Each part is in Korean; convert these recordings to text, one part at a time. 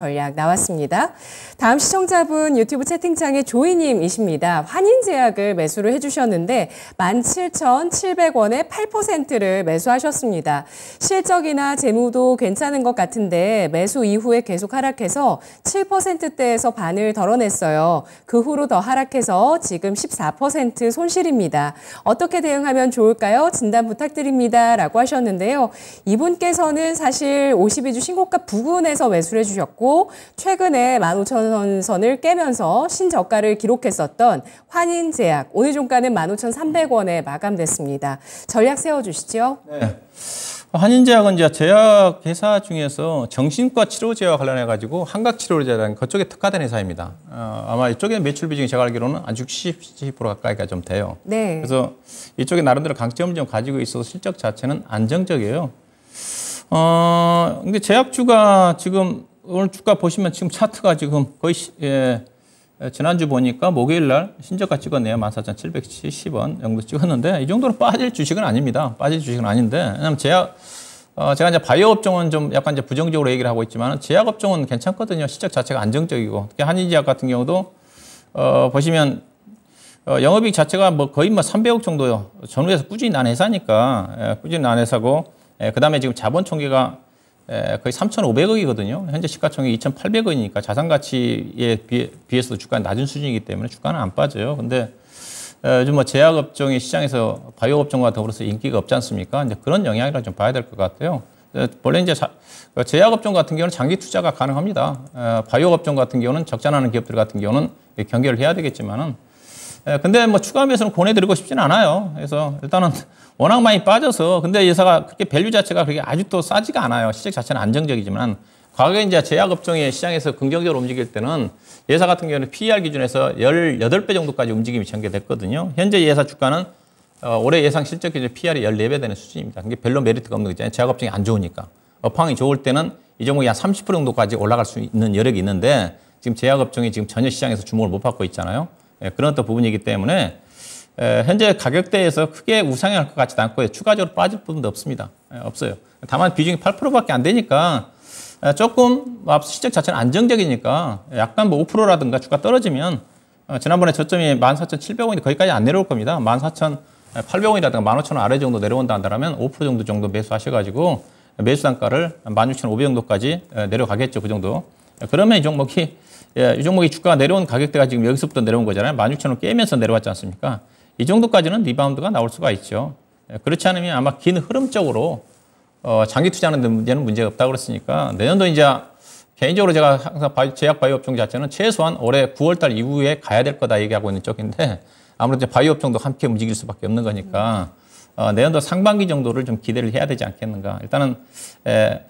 전략 나왔습니다. 다음 시청자분 유튜브 채팅창에 조이님이십니다. 환인제약을 매수를 해주셨는데 17,700원에 8%를 매수하셨습니다. 실적이나 재무도 괜찮은 것 같은데 매수 이후에 계속 하락해서 7%대에서 반을 덜어냈어요. 그 후로 더 하락해서 지금 14% 손실입니다. 어떻게 대응하면 좋을까요? 진단 부탁드립니다. 라고 하셨는데요. 이분께서는 사실 52주 신고가 부근에서 매수를 해주셨고 그리고 최근에 15,000원 선을 깨면서 신저가를 기록했었던 환인제약 오늘 종가는 15,300원에 마감됐습니다. 전략 세워주시죠. 네. 한인제약은 이제 제약 회사 중에서 정신과 치료제와 관련해 가지고 한각치료제라는 그쪽에 특화된 회사입니다. 어, 아마 이쪽에 매출 비중이 제가 알기로는 아주 60% 가까이가 좀 돼요. 네. 그래서 이쪽에 나름대로 강점을 좀 가지고 있어서 실적 자체는 안정적이에요. 어, 근데 제약주가 지금 오늘 주가 보시면 지금 차트가 지금 거의 시, 예, 예 지난주 보니까 목요일 날 신저가 찍었네요. 14,770원 정도 찍었는데 이 정도로 빠질 주식은 아닙니다. 빠질 주식은 아닌데 왜냐면 제약 어, 제가 이제 바이오 업종은 좀 약간 이제 부정적으로 얘기를 하고 있지만 제약 업종은 괜찮거든요. 시적 자체가 안정적이고 특히 한인제약 같은 경우도 어, 보시면 어, 영업이익 자체가 뭐 거의 뭐 300억 정도요. 전후에서 꾸준히 난 회사니까 예, 꾸준히 난 회사고 예, 그다음에 지금 자본 총계가 거의 3,500억이거든요. 현재 시가총액 2,800억이니까 자산 가치에 비해, 비해 서도 주가는 낮은 수준이기 때문에 주가는 안 빠져요. 근데 요즘 뭐 제약업종이 시장에서 바이오업종과 더불어서 인기가 없지 않습니까? 이제 그런 영향이라 좀 봐야 될 것 같아요. 원래 이제 제약업종 같은 경우는 장기 투자가 가능합니다. 바이오업종 같은 경우는 적자 나는 기업들 같은 경우는 경계를 해야 되겠지만은 예, 근데 뭐 추가 매수는 권해드리고 싶진 않아요. 그래서 일단은 워낙 많이 빠져서 근데 예사가 그렇게 밸류 자체가 그렇게 아주또 싸지가 않아요. 시책 자체는 안정적이지만 과거에 이제 제약업종의 시장에서 긍정적으로 움직일 때는 예사 같은 경우는 PER 기준에서 18배 정도까지 움직임이 전개됐거든요. 현재 예사 주가는 어, 올해 예상 실적 기준 PR이 e 14배 되는 수준입니다. 그게 별로 메리트가 없는 거잖아요. 제약업종이 안 좋으니까. 업황이 좋을 때는 이 종목이 한30% 정도까지 올라갈 수 있는 여력이 있는데 지금 제약업종이 지금 전혀 시장에서 주목을 못 받고 있잖아요. 예, 그런 어 부분이기 때문에 현재 가격대에서 크게 우상향할 것 같지도 않고 추가적으로 빠질 부분도 없습니다. 예, 없어요. 다만 비중이 8%밖에 안 되니까 조금 시적 자체는 안정적이니까 약간 뭐 5%라든가 주가 떨어지면 어, 지난번에 저점이 14,700원인데 거기까지 안 내려올 겁니다. 14,800원이라든가 15,000원 아래 정도 내려온다 한다면 5% 정도 그 정도 매수하셔가지고 매수 단가를 16,500 정도까지 내려가겠죠. 그 정도. 그러면 이 종목이 예, 이 종목이 주가가 내려온 가격대가 지금 여기서부터 내려온 거잖아요. 16,000원 깨면서 내려왔지 않습니까? 이 정도까지는 리바운드가 나올 수가 있죠. 예, 그렇지 않으면 아마 긴 흐름적으로 어, 장기 투자하는 데 문제는 문제가 없다고 그랬으니까 내년도 이제 개인적으로 제가 항상 바이, 제약 바이오 업종 자체는 최소한 올해 9월달 이후에 가야 될 거다 얘기하고 있는 쪽인데 아무래도 바이오 업종도 함께 움직일 수밖에 없는 거니까 음. 어, 내년도 상반기 정도를 좀 기대를 해야 되지 않겠는가. 일단은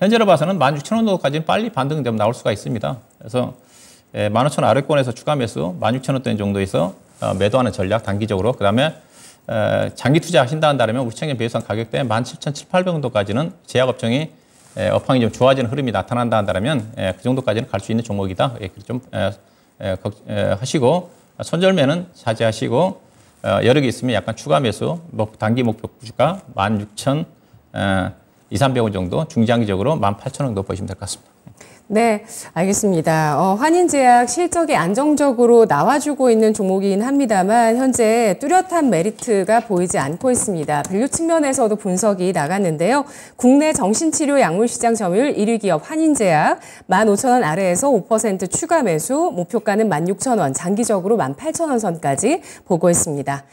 현재로 봐서는 16,000원 정도까지는 빨리 반등되면 나올 수가 있습니다. 그래서 15,000원 아래권에서 추가 매수, 16,000원대 정도에서 어, 매도하는 전략 단기적으로. 그다음에 장기 투자하신다 한다면 우측에 비해서 가격대 17,700 정도까지는 제약업종이 업황이 좀 좋아지는 흐름이 나타난다 한다면 그 정도까지는 갈 수 있는 종목이다. 좀 하시고 손절매는 자제하시고 어, 여러 개 있으면 약간 추가 매수, 뭐 단기 목표 주가 16,200원 어, 정도, 중장기적으로 18,000원 정도 보시면 될 것 같습니다. 네, 알겠습니다. 어, 환인제약 실적이 안정적으로 나와주고 있는 종목이긴 합니다만 현재 뚜렷한 메리트가 보이지 않고 있습니다. 밸류 측면에서도 분석이 나갔는데요. 국내 정신치료 약물시장 점유율 1위 기업 환인제약 15,000원 아래에서 5% 추가 매수, 목표가는 16,000원, 장기적으로 18,000원 선까지 보고 있습니다.